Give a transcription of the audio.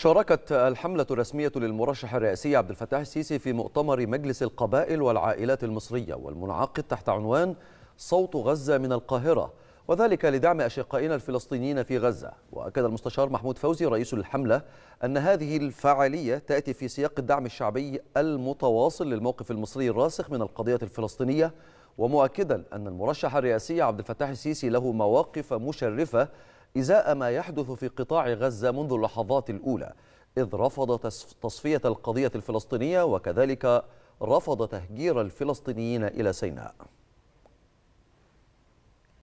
شاركت الحملة الرسمية للمرشح الرئاسي عبد الفتاح السيسي في مؤتمر مجلس القبائل والعائلات المصرية والمنعقد تحت عنوان صوت غزة من القاهرة وذلك لدعم أشقائنا الفلسطينيين في غزة وأكد المستشار محمود فوزي رئيس الحملة أن هذه الفعالية تأتي في سياق الدعم الشعبي المتواصل للموقف المصري الراسخ من القضية الفلسطينية ومؤكدا أن المرشح الرئاسي عبد الفتاح السيسي له مواقف مشرفة إزاء ما يحدث في قطاع غزة منذ اللحظات الأولى إذ رفض تصفية القضية الفلسطينية وكذلك رفض تهجير الفلسطينيين إلى سيناء